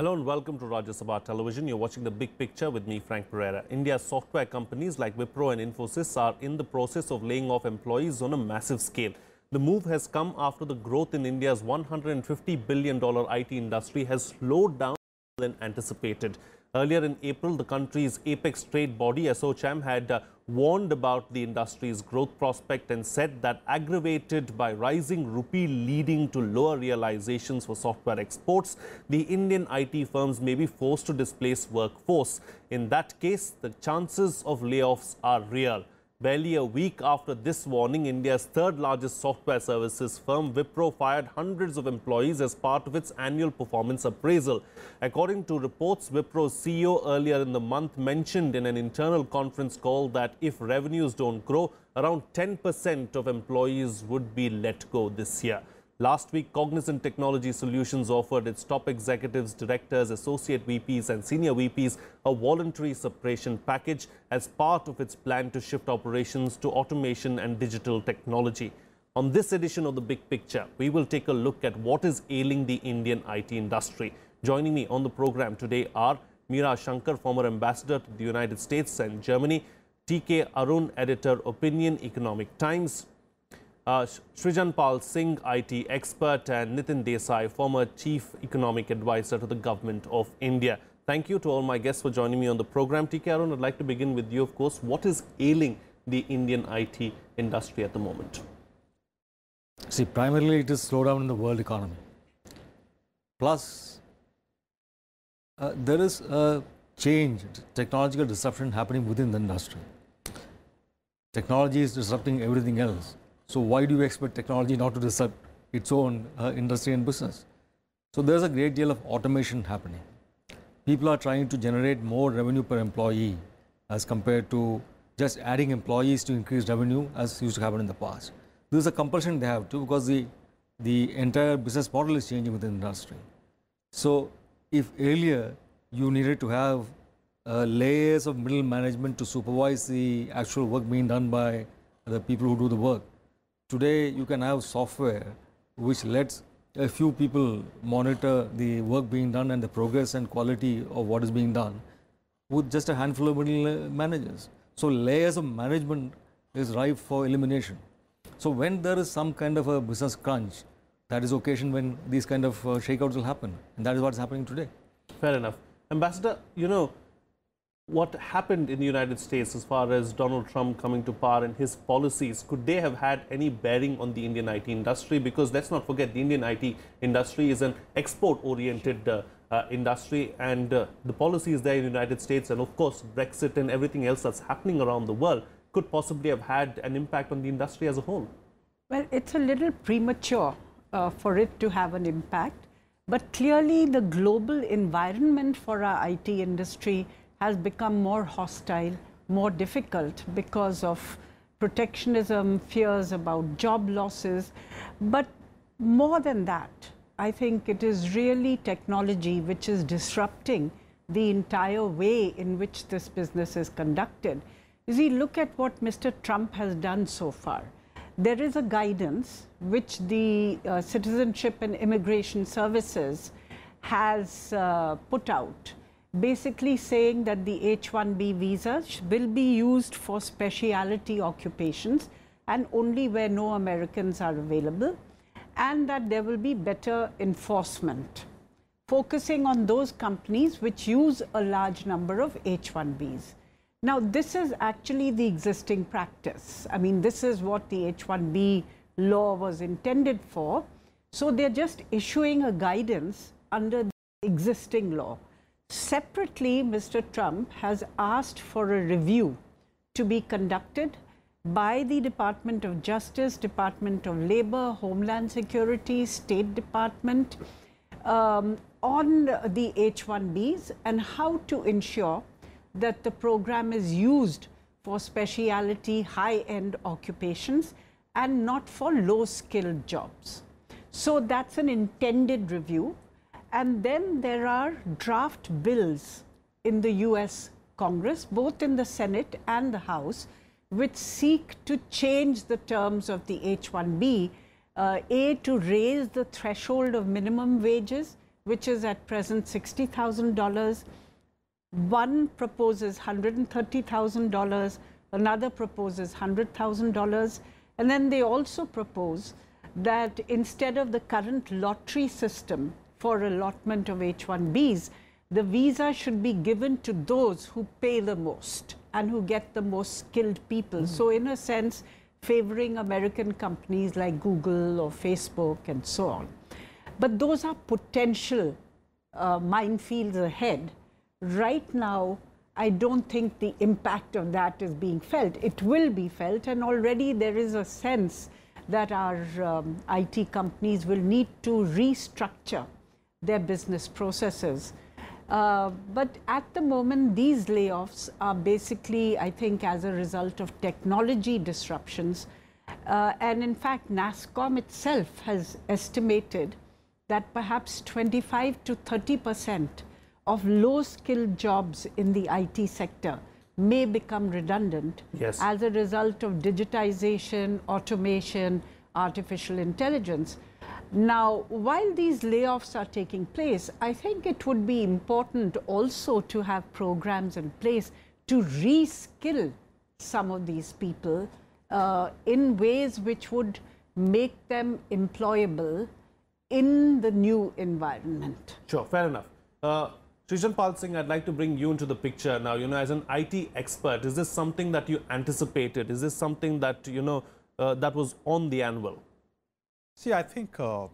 Hello and welcome to Rajya Sabha Television. You're watching The Big Picture with me, Frank Pereira. India's software companies like Wipro and Infosys are in the process of laying off employees on a massive scale. The move has come after the growth in India's $150 billion IT industry has slowed down than anticipated. Earlier in April, the country's apex trade body, SOCHAM, had uh, warned about the industry's growth prospect and said that aggravated by rising rupee leading to lower realizations for software exports, the Indian IT firms may be forced to displace workforce. In that case, the chances of layoffs are real. Barely a week after this warning, India's third largest software services firm Wipro fired hundreds of employees as part of its annual performance appraisal. According to reports, Wipro's CEO earlier in the month mentioned in an internal conference call that if revenues don't grow, around 10% of employees would be let go this year. Last week, Cognizant Technology Solutions offered its top executives, directors, associate VPs and senior VPs a voluntary separation package as part of its plan to shift operations to automation and digital technology. On this edition of The Big Picture, we will take a look at what is ailing the Indian IT industry. Joining me on the program today are Meera Shankar, former ambassador to the United States and Germany, TK Arun, editor Opinion Economic Times, uh, Srijan Pal Singh, IT expert, and Nitin Desai, former Chief Economic Advisor to the Government of India. Thank you to all my guests for joining me on the program. TK Arun, I'd like to begin with you, of course. What is ailing the Indian IT industry at the moment? See, primarily it is slowdown in the world economy. Plus, uh, there is a change, technological disruption happening within the industry. Technology is disrupting everything else. So why do you expect technology not to disrupt its own uh, industry and business? So there's a great deal of automation happening. People are trying to generate more revenue per employee as compared to just adding employees to increase revenue as used to happen in the past. This is a compulsion they have to because the, the entire business model is changing within the industry. So if earlier you needed to have uh, layers of middle management to supervise the actual work being done by the people who do the work, Today you can have software which lets a few people monitor the work being done and the progress and quality of what is being done with just a handful of managers. So layers of management is ripe for elimination. So when there is some kind of a business crunch, that is occasion when these kind of uh, shakeouts will happen. And that is what's happening today. Fair enough. Ambassador, you know, what happened in the United States as far as Donald Trump coming to power and his policies, could they have had any bearing on the Indian IT industry? Because let's not forget, the Indian IT industry is an export oriented uh, uh, industry, and uh, the policies there in the United States, and of course, Brexit and everything else that's happening around the world, could possibly have had an impact on the industry as a whole. Well, it's a little premature uh, for it to have an impact, but clearly, the global environment for our IT industry has become more hostile, more difficult because of protectionism, fears about job losses. But more than that, I think it is really technology which is disrupting the entire way in which this business is conducted. You see, look at what Mr. Trump has done so far. There is a guidance which the uh, Citizenship and Immigration Services has uh, put out basically saying that the H-1B visas will be used for specialty occupations and only where no Americans are available, and that there will be better enforcement, focusing on those companies which use a large number of H-1Bs. Now, this is actually the existing practice. I mean, this is what the H-1B law was intended for. So they're just issuing a guidance under the existing law. Separately, Mr. Trump has asked for a review to be conducted by the Department of Justice, Department of Labor, Homeland Security, State Department um, on the H 1Bs and how to ensure that the program is used for speciality high end occupations and not for low skilled jobs. So that's an intended review and then there are draft bills in the US Congress, both in the Senate and the House, which seek to change the terms of the H 1B, uh, A, to raise the threshold of minimum wages, which is at present $60,000. One proposes $130,000, another proposes $100,000. And then they also propose that instead of the current lottery system, for allotment of H-1Bs, the visa should be given to those who pay the most and who get the most skilled people. Mm So in a sense, favoring American companies like Google or Facebook and so on. But those are potential uh, minefields ahead. Right now, I don't think the impact of that is being felt. It will be felt, and already there is a sense that our um, IT companies will need to restructure their business processes. Uh, but at the moment, these layoffs are basically, I think, as a result of technology disruptions. Uh, and in fact, NASCOM itself has estimated that perhaps 25 to 30 percent of low skilled jobs in the IT sector may become redundant yes. as a result of digitization, automation, artificial intelligence. Now, while these layoffs are taking place, I think it would be important also to have programs in place to reskill some of these people uh, in ways which would make them employable in the new environment. Sure, fair enough. Uh, Shishan Pal Singh, I'd like to bring you into the picture now. You know, as an IT expert, is this something that you anticipated? Is this something that, you know, uh, that was on the anvil? See, I think uh,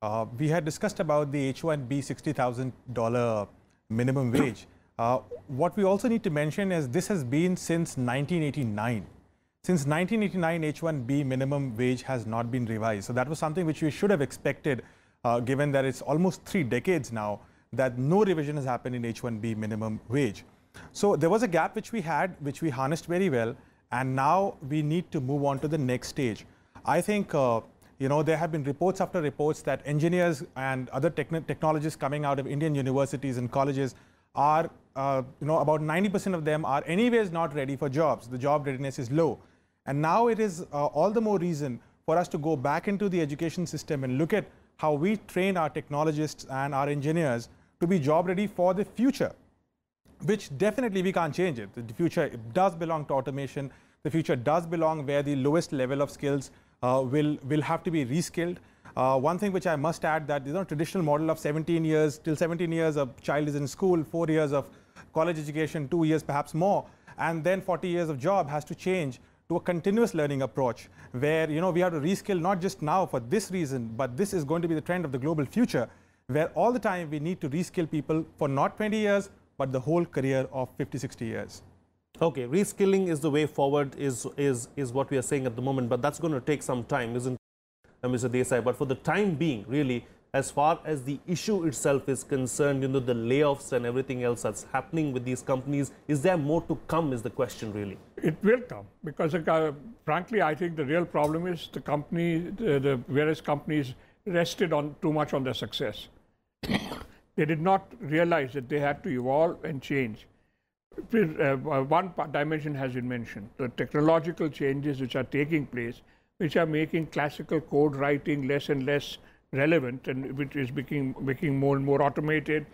uh, we had discussed about the H-1B $60,000 minimum wage. Uh, what we also need to mention is this has been since 1989. Since 1989, H-1B minimum wage has not been revised. So that was something which we should have expected, uh, given that it's almost three decades now that no revision has happened in H-1B minimum wage. So there was a gap which we had, which we harnessed very well, and now we need to move on to the next stage. I think uh, you know, there have been reports after reports that engineers and other techn technologists coming out of Indian universities and colleges are, uh, you know, about 90% of them are anyways not ready for jobs. The job readiness is low. And now it is uh, all the more reason for us to go back into the education system and look at how we train our technologists and our engineers to be job ready for the future, which definitely we can't change it. The future does belong to automation. The future does belong where the lowest level of skills uh, will, will have to be reskilled. Uh, one thing which I must add that you know traditional model of 17 years till 17 years a child is in school, four years of college education, two years perhaps more, and then 40 years of job has to change to a continuous learning approach where you know we have to reskill not just now for this reason, but this is going to be the trend of the global future where all the time we need to reskill people for not 20 years but the whole career of 50 60 years. Okay, reskilling is the way forward is, is, is what we are saying at the moment, but that's going to take some time, isn't it, Mr. Desai? But for the time being, really, as far as the issue itself is concerned, you know, the layoffs and everything else that's happening with these companies, is there more to come is the question really? It will come because, uh, frankly, I think the real problem is the company, the, the various companies rested on too much on their success. they did not realize that they had to evolve and change uh, uh, one dimension has been mentioned the technological changes which are taking place, which are making classical code writing less and less relevant and which is becoming, becoming more and more automated.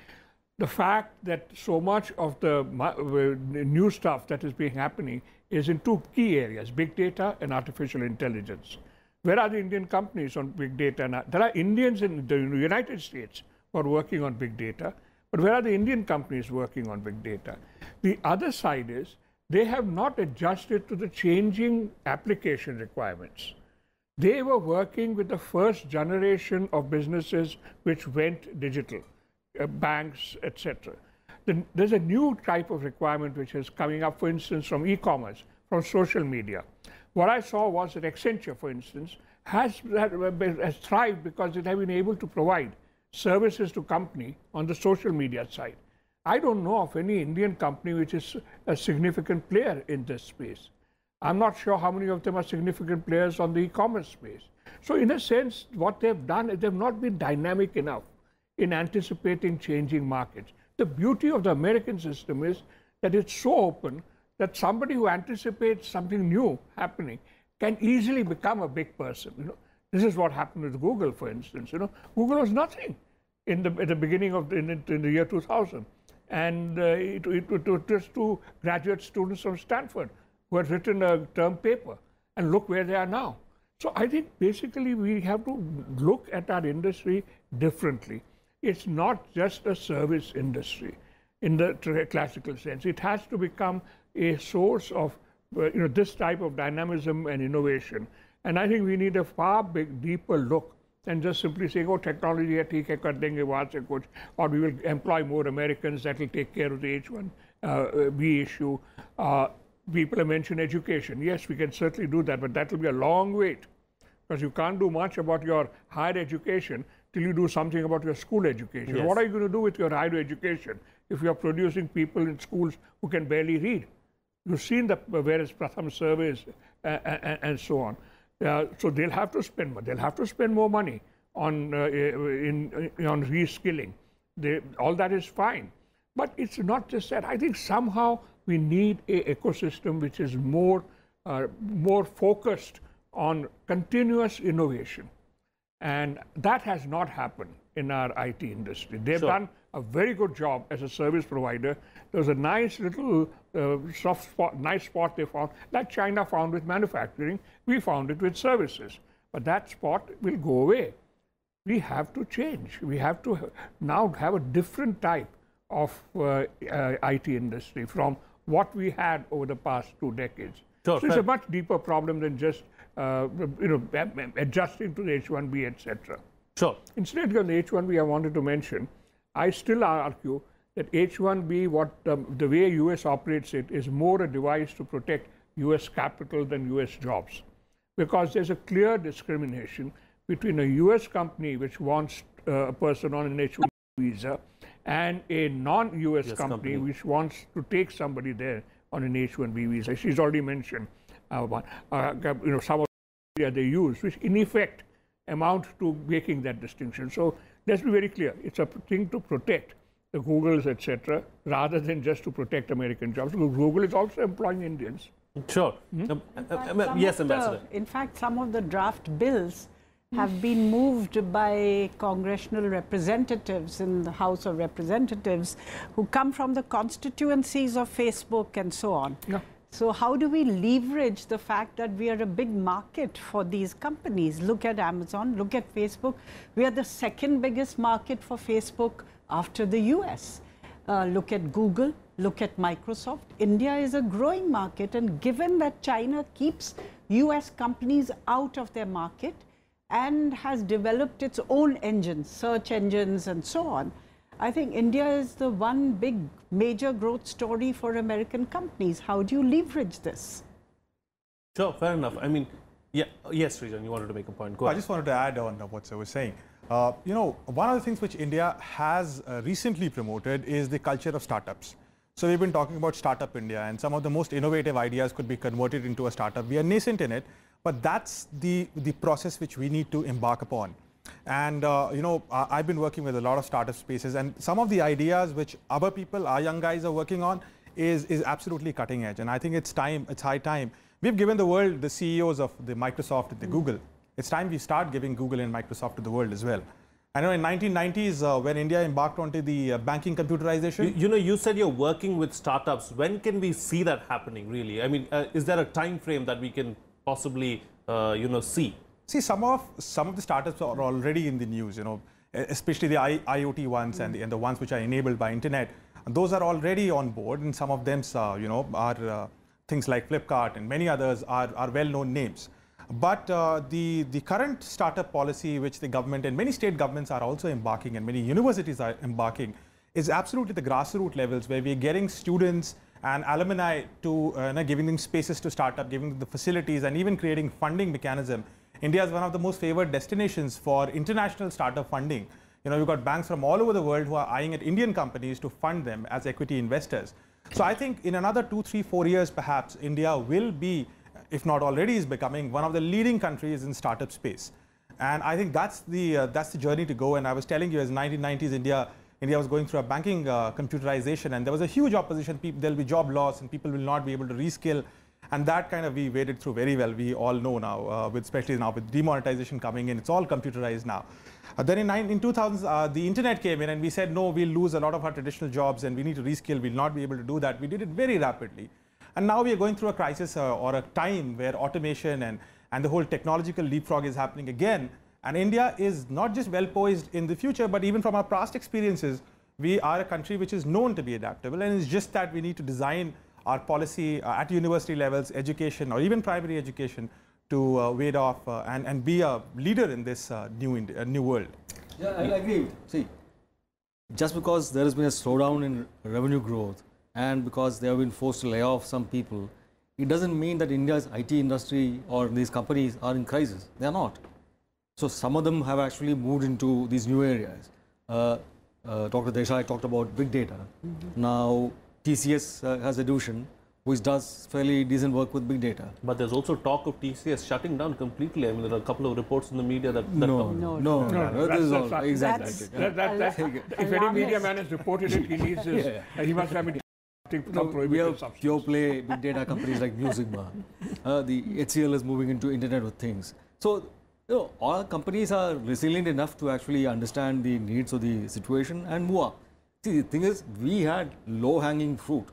The fact that so much of the uh, new stuff that is being happening is in two key areas big data and artificial intelligence. Where are the Indian companies on big data? Now? There are Indians in the United States who are working on big data, but where are the Indian companies working on big data? The other side is they have not adjusted to the changing application requirements. They were working with the first generation of businesses which went digital, uh, banks, etc. there's a new type of requirement which is coming up, for instance, from e-commerce, from social media. What I saw was that Accenture, for instance, has, has thrived because it has been able to provide services to company on the social media side. I don't know of any Indian company which is a significant player in this space. I'm not sure how many of them are significant players on the e-commerce space. So in a sense, what they've done is they've not been dynamic enough in anticipating changing markets. The beauty of the American system is that it's so open that somebody who anticipates something new happening can easily become a big person. You know, this is what happened with Google, for instance. You know, Google was nothing in the at the beginning of the, in, in the year 2000 and uh, it, it, it was just to graduate students from Stanford who had written a term paper. And look where they are now. So I think basically we have to look at our industry differently. It's not just a service industry in the classical sense. It has to become a source of uh, you know this type of dynamism and innovation. And I think we need a far big, deeper look and just simply saying, oh, technology, yeah, ठीक है, कर देंगे or we will employ more Americans that will take care of the H-1B uh, issue. Uh, people have mentioned education. Yes, we can certainly do that, but that will be a long wait because you can't do much about your higher education till you do something about your school education. Yes. What are you going to do with your higher education if you are producing people in schools who can barely read? You've seen the various Pratham surveys uh, and, uh, uh, and so on so they'll have to spend more. They'll have to spend more money on uh, eh, eh, in, in, eh, on reskilling. They, all that is fine, but it's not just that. I think somehow we need a ecosystem which is more uh, more focused on continuous innovation, and that has not happened in our IT industry. They've sure. done a very good job as a service provider. There's a nice little uh, soft spot, nice spot they found, that China found with manufacturing. We found it with services. But that spot will go away. We have to change. We have to now have a different type of uh, uh, IT industry from what we had over the past two decades. Sure, so it's a much deeper problem than just uh, you know adjusting to the H1B, etc. Sure. Incidentally, on H1B, I wanted to mention, I still argue that H1B, what um, the way US operates it, is more a device to protect US capital than US jobs, because there's a clear discrimination between a US company which wants uh, a person on an H1B visa and a non-US yes, company, company, which wants to take somebody there on an H-1B visa. She's already mentioned uh, uh, you know, some of the they use, which in effect amount to making that distinction. So let's be very clear. It's a thing to protect the Googles, etc., rather than just to protect American jobs. Google is also employing Indians. Sure. Hmm? Um, uh, uh, yes, Ambassador. The, in fact, some of the draft bills have been moved by congressional representatives in the House of Representatives who come from the constituencies of Facebook and so on. Yeah. So how do we leverage the fact that we are a big market for these companies? Look at Amazon, look at Facebook. We are the second biggest market for Facebook after the US. Uh, look at Google, look at Microsoft. India is a growing market and given that China keeps US companies out of their market and has developed its own engines, search engines and so on, I think India is the one big major growth story for American companies. How do you leverage this? Sure, fair enough. I mean, yeah, yes, Rajan, you wanted to make a point. Go I just wanted to add on what I was saying. Uh, you know, one of the things which India has uh, recently promoted is the culture of startups. So we've been talking about Startup India, and some of the most innovative ideas could be converted into a startup. We are nascent in it, but that's the, the process which we need to embark upon. And uh, you know, I, have been working with a lot of startup spaces, and some of the ideas which other people, our young guys, are working on, is is absolutely cutting edge. And I think it's time, it's high time. We've given the world the CEOs of the Microsoft, the mm. Google. It's time we start giving Google and Microsoft to the world as well. I know in 1990s uh, when India embarked onto the uh, banking computerization. You, you, know, you said you're working with startups. When can we see that happening? Really, I mean, uh, is there a time frame that we can possibly, uh, you know, see? See, some of some of the startups are already in the news. You know, especially the I, IoT ones mm. and, the, and the ones which are enabled by internet. And those are already on board, and some of them, uh, you know, are uh, things like Flipkart and many others are, are well-known names. But uh, the, the current startup policy, which the government and many state governments are also embarking and many universities are embarking, is absolutely the grassroots levels where we're getting students and alumni to uh, you know, giving them spaces to start up, giving them the facilities, and even creating funding mechanism India is one of the most favored destinations for international startup funding. You know, you've got banks from all over the world who are eyeing at Indian companies to fund them as equity investors. So I think in another two, three, four years, perhaps, India will be, if not already is becoming, one of the leading countries in startup space. And I think that's the, uh, that's the journey to go. And I was telling you, as 1990s India, India was going through a banking uh, computerization and there was a huge opposition. People, there'll be job loss and people will not be able to reskill and that kind of we waded through very well. We all know now, uh, with, especially now with demonetization coming in, it's all computerized now. Uh, then in, in 2000s, uh, the internet came in and we said, no, we'll lose a lot of our traditional jobs and we need to reskill. We'll not be able to do that. We did it very rapidly. And now we are going through a crisis uh, or a time where automation and, and the whole technological leapfrog is happening again. And India is not just well poised in the future, but even from our past experiences, we are a country which is known to be adaptable. And it's just that we need to design our policy uh, at university levels, education, or even primary education to uh, wade off uh, and, and be a leader in this uh, new, uh, new world. Yeah, I agree. See, just because there has been a slowdown in revenue growth and because they have been forced to lay off some people, it doesn't mean that India's IT industry or these companies are in crisis. They are not. So some of them have actually moved into these new areas. Uh, uh, Dr. Desai talked about big data. Mm -hmm. Now, TCS uh, has division which does fairly decent work with big data. But there's also talk of TCS shutting down completely. I mean, there are a couple of reports in the media that... that no, no, no, no, This all, exactly. if any media man has reported it, he needs this. He must have been no, we have pure play big data companies like New Uh, the HCL is moving into Internet of Things. So, you know, all companies are resilient enough to actually understand the needs of the situation and move up. See, the thing is, we had low hanging fruit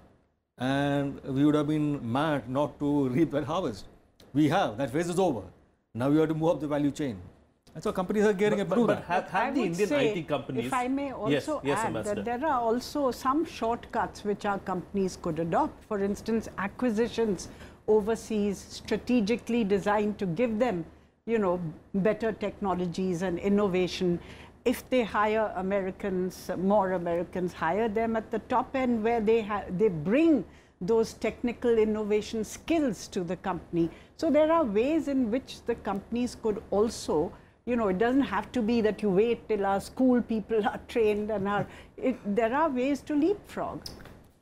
and we would have been mad not to reap that harvest. We have, that phase is over. Now we have to move up the value chain. And so companies are gearing up But have, have the Indian say, IT companies... If I may also yes, yes, add Ambassador. that there are also some shortcuts which our companies could adopt. For instance, acquisitions overseas strategically designed to give them, you know, better technologies and innovation if they hire Americans, more Americans, hire them at the top end where they, they bring those technical innovation skills to the company. So there are ways in which the companies could also, you know, it doesn't have to be that you wait till our school people are trained and are, it, there are ways to leapfrog.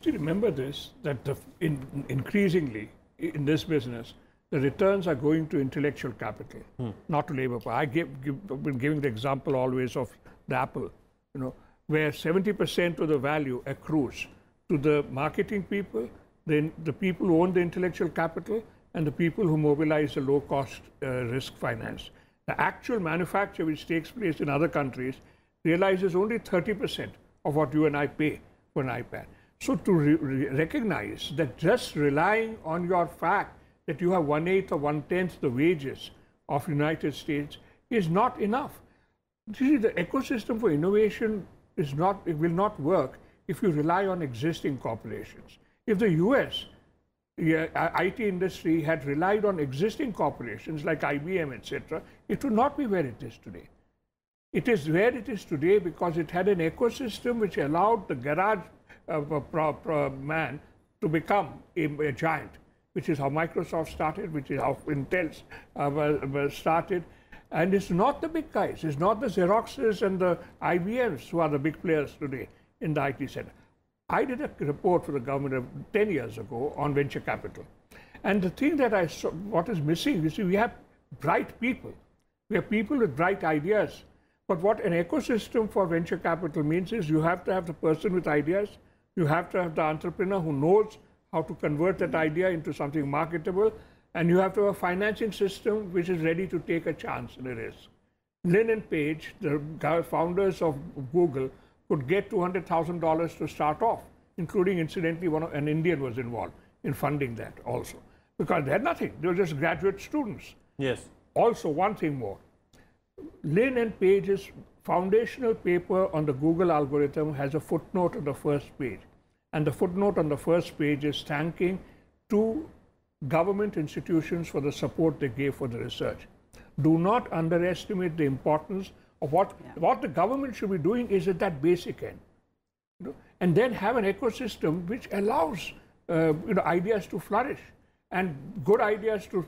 Do you remember this, that the, in, increasingly in this business, the returns are going to intellectual capital, hmm. not to labor power. I give, give, have been giving the example always of the Apple, you know, where 70% of the value accrues to the marketing people, then the people who own the intellectual capital, and the people who mobilize the low-cost uh, risk finance. The actual manufacture which takes place in other countries realizes only 30% of what you and I pay for an iPad. So to re recognize that just relying on your fact that you have one eighth or one tenth the wages of United States is not enough. See, the ecosystem for innovation is not it will not work if you rely on existing corporations. If the U.S. IT industry had relied on existing corporations like IBM, etc., it would not be where it is today. It is where it is today because it had an ecosystem which allowed the garage uh, man to become a, a giant which is how Microsoft started, which is how Intel uh, started. And it's not the big guys, it's not the Xeroxes and the IBMs who are the big players today in the IT sector. I did a report for the government 10 years ago on venture capital. And the thing that I saw, what is missing, you see, we have bright people. We have people with bright ideas. But what an ecosystem for venture capital means is you have to have the person with ideas, you have to have the entrepreneur who knows how to convert that idea into something marketable, and you have to have a financing system which is ready to take a chance and a risk. Lynn and Page, the founders of Google, could get $200,000 to start off, including, incidentally, one of, an Indian was involved in funding that also, because they had nothing. They were just graduate students. Yes. Also, one thing more. Lynn and Page's foundational paper on the Google algorithm has a footnote on the first page and the footnote on the first page is thanking two government institutions for the support they gave for the research. Do not underestimate the importance of what, yeah. what the government should be doing is at that basic end. You know? And then have an ecosystem which allows uh, you know, ideas to flourish and good ideas to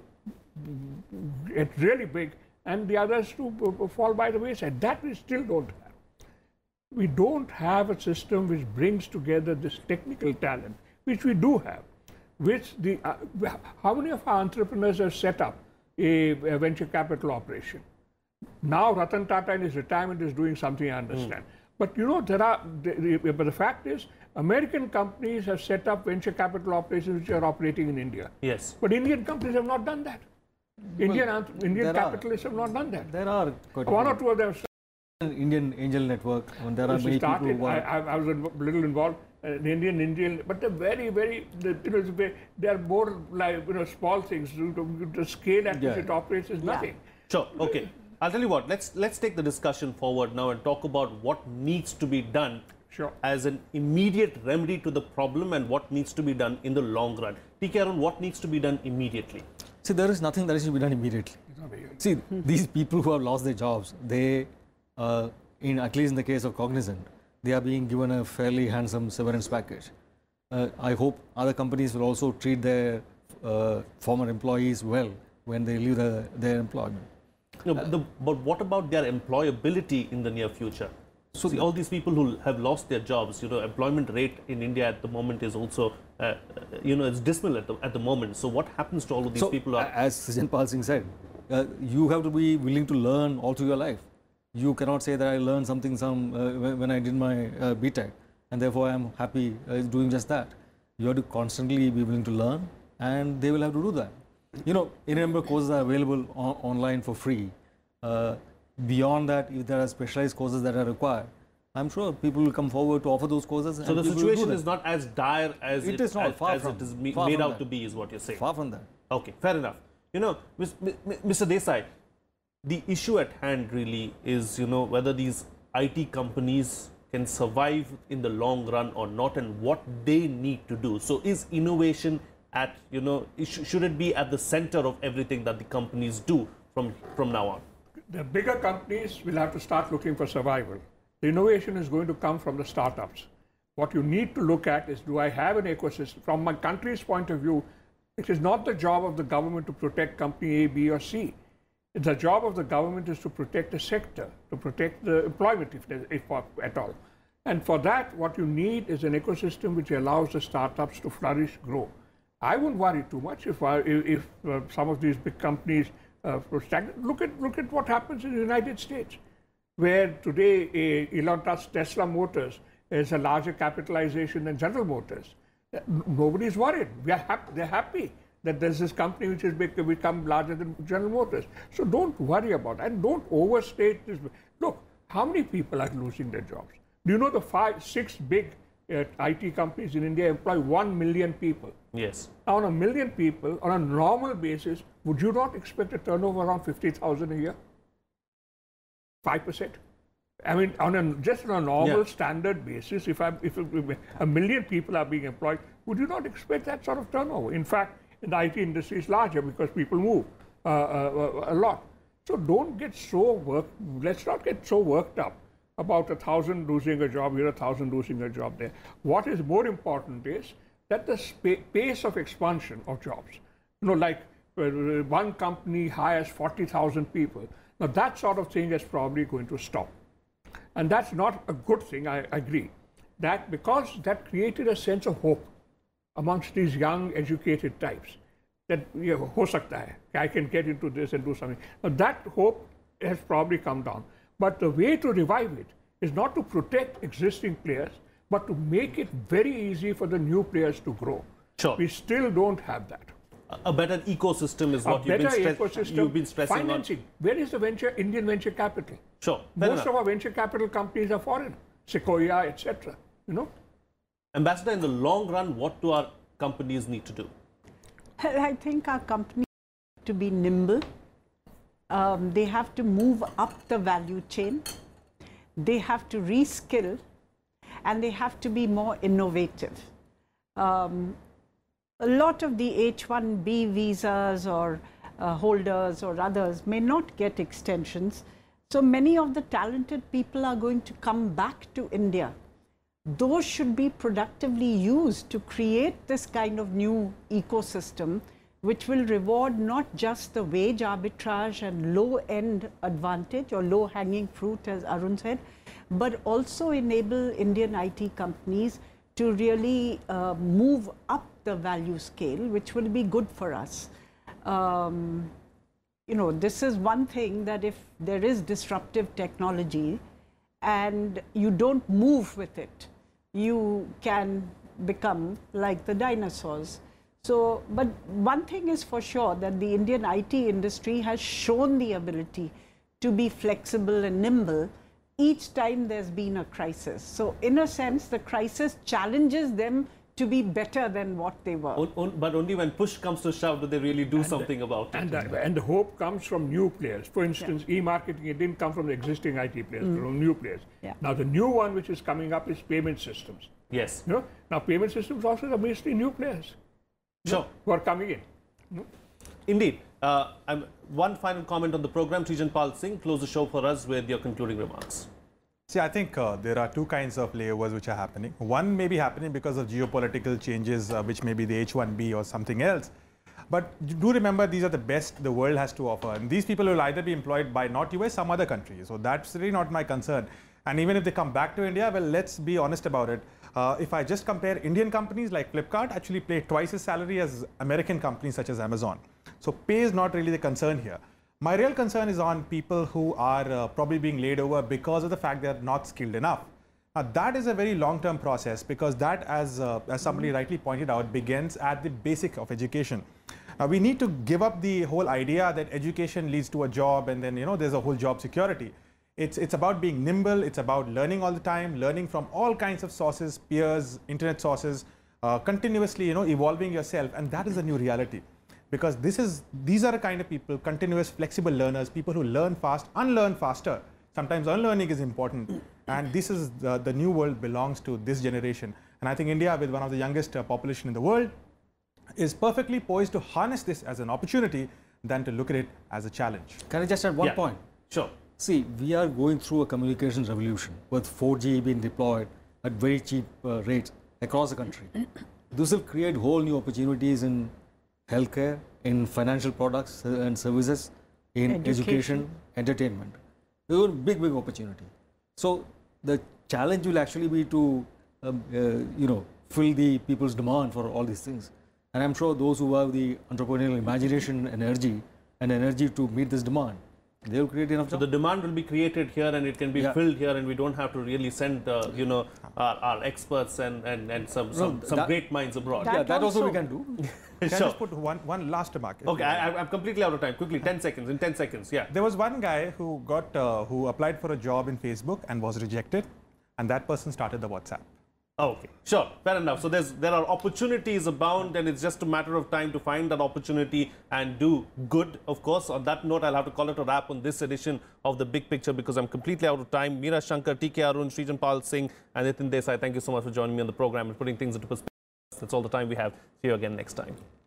get really big and the others to uh, fall by the wayside. That we still don't have we don't have a system which brings together this technical talent, which we do have. Which the uh, how many of our entrepreneurs have set up a, a venture capital operation? Now Ratan Tata in his retirement is doing something I understand. Mm. But you know there are. But the fact is, American companies have set up venture capital operations which are operating in India. Yes. But Indian companies have not done that. Indian well, Indian capitalists are, have not done that. There are one or two of them. Indian Angel Network, and there are many started, people I, I, was a little involved. Uh, in Indian Indian, but they're very, very, you know, they're more like you know small things. The scale at yeah. which it operates is nothing. Yeah. Sure. Okay. I'll tell you what. Let's let's take the discussion forward now and talk about what needs to be done sure. as an immediate remedy to the problem and what needs to be done in the long run. TK Arun, what needs to be done immediately? See, there is nothing that should be done immediately. See, these people who have lost their jobs, they uh, in at least in the case of Cognizant, they are being given a fairly handsome severance package. Uh, I hope other companies will also treat their uh, former employees well when they leave the, their employment. No, but, the, but what about their employability in the near future? So See, the, all these people who have lost their jobs, you know, employment rate in India at the moment is also, uh, uh you know, it's dismal at the, at the moment. So what happens to all of these so people? Are, as Sajan Pal Singh said, uh, you have to be willing to learn all through your life you cannot say that I learned something some uh, when I did my uh, BTEC and therefore I'm happy uh, doing just that. You have to constantly be willing to learn and they will have to do that. You know, any number of courses are available on online for free. Uh, beyond that, if there are specialized courses that are required, I'm sure people will come forward to offer those courses. So the situation is not as dire as it, it is not as, far as from, it is made out that. to be, is what you're saying. Far from that. Okay, fair enough. You know, Mr. Desai, the issue at hand really is you know whether these IT companies can survive in the long run or not and what they need to do so is innovation at you know should it be at the center of everything that the companies do from from now on the bigger companies will have to start looking for survival the innovation is going to come from the startups what you need to look at is do i have an ecosystem from my country's point of view it is not the job of the government to protect company a b or c the job of the government is to protect the sector, to protect the employment, if, if at all. And for that, what you need is an ecosystem which allows the startups to flourish, grow. I wouldn't worry too much if, I, if, uh, some of these big companies uh, Look at, look at what happens in the United States, where today uh, Elon Musk's Tesla Motors is a larger capitalization than General Motors. Nobody's worried. are they're happy that there's this company which has become larger than General Motors. So don't worry about it and don't overstate this. Look, how many people are losing their jobs? Do you know the five, six big uh, IT companies in India employ one million people? Yes. Now, on a million people, on a normal basis, would you not expect a turnover around 50,000 a year? 5%? I mean, on a, just on a normal yeah. standard basis, if, I'm, if, if a million people are being employed, would you not expect that sort of turnover? In fact, the IT industry is larger because people move uh, a, uh, a lot. So don't get so worked, let's not get so worked up about a thousand losing a job here, a thousand losing a job there. What is more important is that the pace of expansion of jobs, you know, like uh, one company hires 40,000 people. Now that sort of thing is probably going to stop. And that's not a good thing, I agree. That because that created a sense of hope amongst these young educated types that you ho sakta hai, I can get into this and do something. Now that hope has probably come down. But the way to revive it is not to protect existing players, but to make it very easy for the new players to grow. Sure. We still don't have that. A better ecosystem is what you've, been ecosystem, you've been stressing financing. on. Where is the venture Indian venture capital? Sure. Most enough. of our venture capital companies are foreign, Sequoia, etc. You know, Ambassador, in the long run, what do our companies need to do? Well, I think our companies need to be nimble. Um, they have to move up the value chain. They have to reskill, and they have to be more innovative. Um, a lot of the H-1B visas or uh, holders or others may not get extensions. So many of the talented people are going to come back to India those should be productively used to create this kind of new ecosystem which will reward not just the wage arbitrage and low end advantage or low hanging fruit, as Arun said, but also enable Indian IT companies to really uh, move up the value scale, which will be good for us. Um, you know, this is one thing that if there is disruptive technology, and you don't move with it. You can become like the dinosaurs. So, but one thing is for sure that the Indian IT industry has shown the ability to be flexible and nimble each time there's been a crisis. So, in a sense, the crisis challenges them to be better than what they were. On, on, but only when push comes to shove do they really do and something the, about and it. The, and the hope comes from new players. For instance, yeah. e-marketing, it didn't come from the existing IT players, mm. from new players. Yeah. Now the new one which is coming up is payment systems. Yes. You know? Now payment systems also are mostly new players. Sure. Who are coming in. Indeed. Uh, one final comment on the program. Trijan Pal Singh, close the show for us with your concluding remarks. See, I think uh, there are two kinds of layovers which are happening. One may be happening because of geopolitical changes, uh, which may be the H-1B or something else. But do remember, these are the best the world has to offer. And these people will either be employed by not US, some other country. So that's really not my concern. And even if they come back to India, well, let's be honest about it. Uh, if I just compare Indian companies like Flipkart actually pay twice as salary as American companies such as Amazon. So pay is not really the concern here. My real concern is on people who are uh, probably being laid over because of the fact they're not skilled enough. Now, that is a very long-term process because that, as, uh, as somebody mm-hmm. rightly pointed out, begins at the basic of education. Now, we need to give up the whole idea that education leads to a job and then, you know, there's a whole job security. It's, it's about being nimble. It's about learning all the time, learning from all kinds of sources, peers, internet sources, uh, continuously, you know, evolving yourself. And that is the new reality because this is these are the kind of people continuous flexible learners people who learn fast unlearn faster sometimes unlearning is important and this is the, the new world belongs to this generation and i think india with one of the youngest uh, population in the world is perfectly poised to harness this as an opportunity than to look at it as a challenge can i just add one yeah. point sure see we are going through a communications revolution with 4g being deployed at very cheap uh, rates across the country this will create whole new opportunities in healthcare, in financial products and services, in education, education entertainment. It's a big, big opportunity. So the challenge will actually be to, um, uh, you know, fill the people's demand for all these things. And I'm sure those who have the entrepreneurial imagination and energy and energy to meet this demand they will create enough. So job. the demand will be created here, and it can be yeah. filled here, and we don't have to really send, uh, you know, our, our, experts and and, and some some, no, some that, great minds abroad. That yeah, that also, also we can do. can sure. I just put one one last remark? Okay, I, am completely out of time. Quickly, ten seconds. In ten seconds, yeah. There was one guy who got uh, who applied for a job in Facebook and was rejected, and that person started the WhatsApp. Okay, sure, fair enough. So there's there are opportunities abound, and it's just a matter of time to find that opportunity and do good. Of course, on that note, I'll have to call it a wrap on this edition of the Big Picture because I'm completely out of time. Meera Shankar, T.K. Arun, Srijan Pal Singh, and Nitin Desai. Thank you so much for joining me on the program and putting things into perspective. That's all the time we have. See you again next time.